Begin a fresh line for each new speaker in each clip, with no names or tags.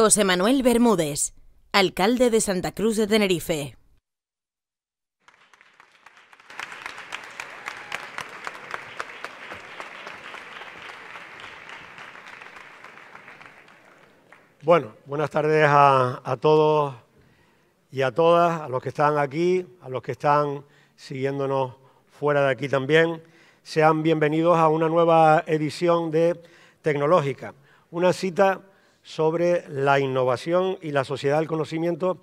José Manuel Bermúdez, alcalde de Santa Cruz de Tenerife. Bueno, buenas tardes a, todos y a todas, a los que están aquí, a los que están siguiéndonos fuera de aquí también. Sean bienvenidos a una nueva edición de Tecnológica, una cita sobre la innovación y la sociedad del conocimiento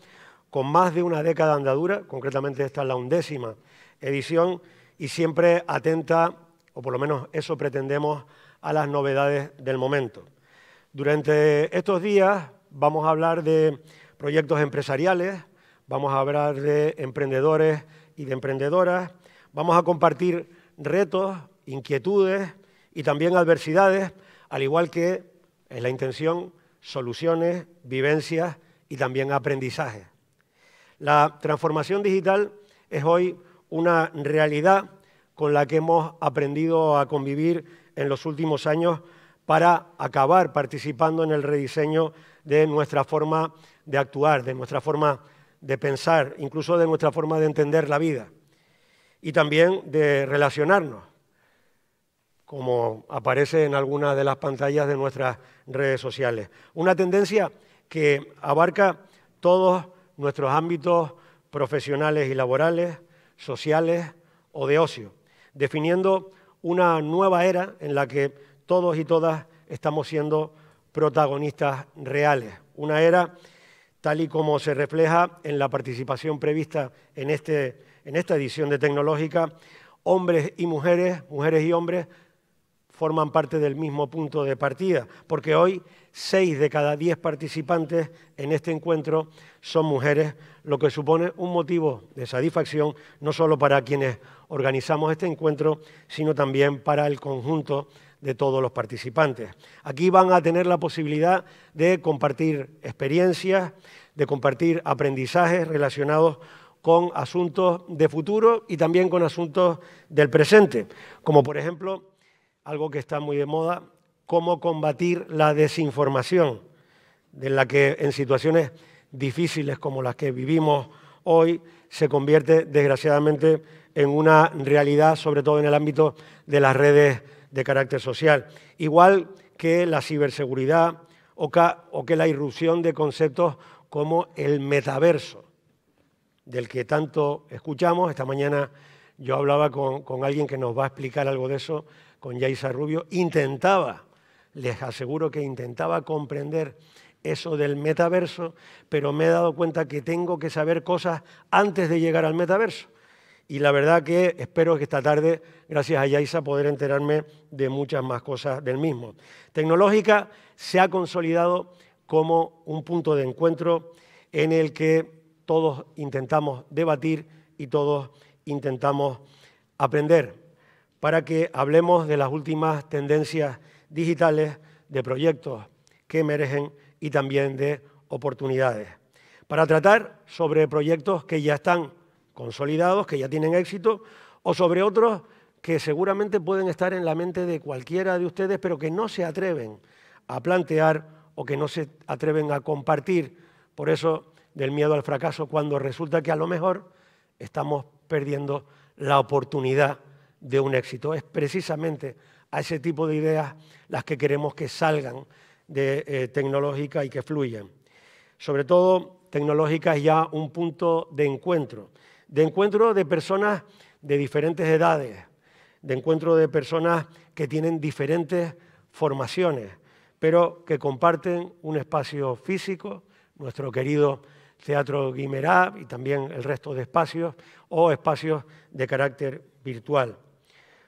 con más de una década de andadura, concretamente esta es la undécima edición, y siempre atenta, o por lo menos eso pretendemos, a las novedades del momento. Durante estos días vamos a hablar de proyectos empresariales, vamos a hablar de emprendedores y de emprendedoras, vamos a compartir retos, inquietudes y también adversidades, al igual que es la intención soluciones, vivencias y también aprendizaje. La transformación digital es hoy una realidad con la que hemos aprendido a convivir en los últimos años para acabar participando en el rediseño de nuestra forma de actuar, de nuestra forma de pensar, incluso de nuestra forma de entender la vida y también de relacionarnos como aparece en algunas de las pantallas de nuestras redes sociales. Una tendencia que abarca todos nuestros ámbitos profesionales y laborales, sociales o de ocio, definiendo una nueva era en la que todos y todas estamos siendo protagonistas reales. Una era tal y como se refleja en la participación prevista en, este, en esta edición de Tecnológica, hombres y mujeres, mujeres y hombres, forman parte del mismo punto de partida, porque hoy seis de cada diez participantes en este encuentro son mujeres, lo que supone un motivo de satisfacción no solo para quienes organizamos este encuentro, sino también para el conjunto de todos los participantes. Aquí van a tener la posibilidad de compartir experiencias, de compartir aprendizajes relacionados con asuntos de futuro y también con asuntos del presente, como por ejemplo algo que está muy de moda, cómo combatir la desinformación, de la que en situaciones difíciles como las que vivimos hoy se convierte desgraciadamente en una realidad, sobre todo en el ámbito de las redes de carácter social. Igual que la ciberseguridad o que la irrupción de conceptos como el metaverso, del que tanto escuchamos. Esta mañana yo hablaba con, con alguien que nos va a explicar algo de eso, con Yaisa Rubio, intentaba, les aseguro que intentaba comprender eso del metaverso, pero me he dado cuenta que tengo que saber cosas antes de llegar al metaverso. Y la verdad que espero que esta tarde, gracias a Yaisa, poder enterarme de muchas más cosas del mismo. Tecnológica se ha consolidado como un punto de encuentro en el que todos intentamos debatir y todos intentamos aprender para que hablemos de las últimas tendencias digitales, de proyectos que emergen y también de oportunidades. Para tratar sobre proyectos que ya están consolidados, que ya tienen éxito, o sobre otros que seguramente pueden estar en la mente de cualquiera de ustedes, pero que no se atreven a plantear o que no se atreven a compartir, por eso del miedo al fracaso, cuando resulta que a lo mejor estamos perdiendo la oportunidad de un éxito. Es precisamente a ese tipo de ideas las que queremos que salgan de eh, tecnológica y que fluyan. Sobre todo, tecnológica es ya un punto de encuentro, de encuentro de personas de diferentes edades, de encuentro de personas que tienen diferentes formaciones, pero que comparten un espacio físico, nuestro querido Teatro Guimerá y también el resto de espacios, o espacios de carácter virtual.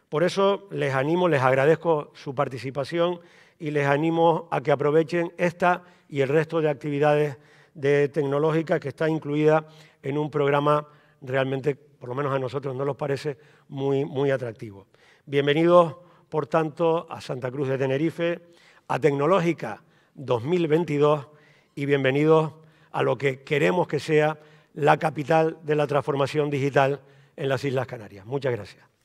Por eso les animo, les agradezco su participación y les animo a que aprovechen esta y el resto de actividades de Tecnológica que está incluida en un programa realmente, por lo menos a nosotros no nos parece muy, muy atractivo. Bienvenidos, por tanto, a Santa Cruz de Tenerife, a Tecnológica 2022 y bienvenidos a lo que queremos que sea la capital de la transformación digital en las Islas Canarias. Muchas gracias.